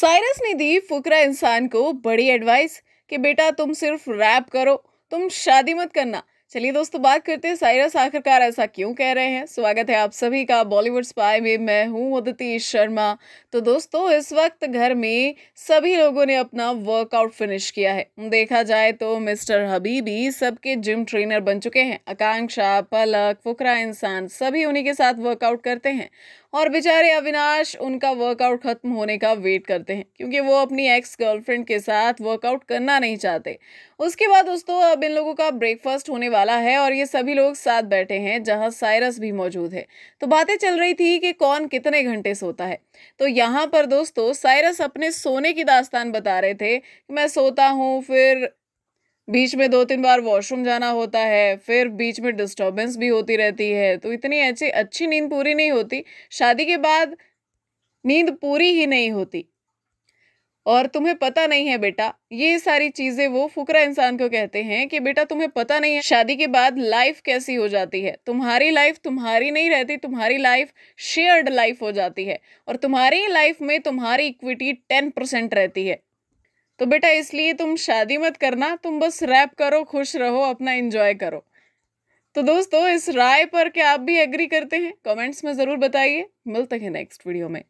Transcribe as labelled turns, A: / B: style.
A: Cyrus ने दी फुकरा इंसान को बड़ी एडवाइस कि बेटा तुम सिर्फ रैप करो तुम शादी मत करना चलिए दोस्तों बात करते हैं साइरस आखिरकार ऐसा क्यों कह रहे हैं स्वागत है आप सभी का बॉलीवुड स्पाई में मैं हूं उदिति शर्मा तो दोस्तों इस वक्त घर में सभी लोगों ने अपना वर्कआउट फिनिश किया है देखा जाए तो मिस्टर हबीबी सबके जिम ट्रेनर बन चुके हैं आकांक्षा पलक फुकरा इंसान सभी उन्हीं के साथ वर्कआउट करते हैं और बेचारे अविनाश उनका वर्कआउट ख़त्म होने का वेट करते हैं क्योंकि वो अपनी एक्स गर्लफ्रेंड के साथ वर्कआउट करना नहीं चाहते उसके बाद दोस्तों अब इन लोगों का ब्रेकफास्ट होने वाला वाला है और ये सभी लोग साथ बैठे हैं जहां साइरस भी मौजूद है तो बातें चल रही थी कि कौन कितने घंटे सोता है तो यहाँ पर दोस्तों साइरस अपने सोने की दास्तान बता रहे थे कि मैं सोता हूँ फिर बीच में दो तीन बार वॉशरूम जाना होता है फिर बीच में डिस्टर्बेंस भी होती रहती है तो इतनी अच्छी अच्छी नींद पूरी नहीं होती शादी के बाद नींद पूरी ही नहीं होती और तुम्हें पता नहीं है बेटा ये सारी चीज़ें वो फुकरा इंसान को कहते हैं कि बेटा तुम्हें पता नहीं है शादी के बाद लाइफ कैसी हो जाती है तुम्हारी लाइफ तुम्हारी नहीं रहती तुम्हारी लाइफ शेयर्ड लाइफ हो जाती है और तुम्हारी लाइफ में तुम्हारी इक्विटी टेन परसेंट रहती है तो बेटा इसलिए तुम शादी मत करना तुम बस रैप करो खुश रहो अपना इन्जॉय करो तो दोस्तों इस राय पर क्या आप भी एग्री करते हैं
B: कमेंट्स में ज़रूर बताइए मिलते हैं नेक्स्ट वीडियो में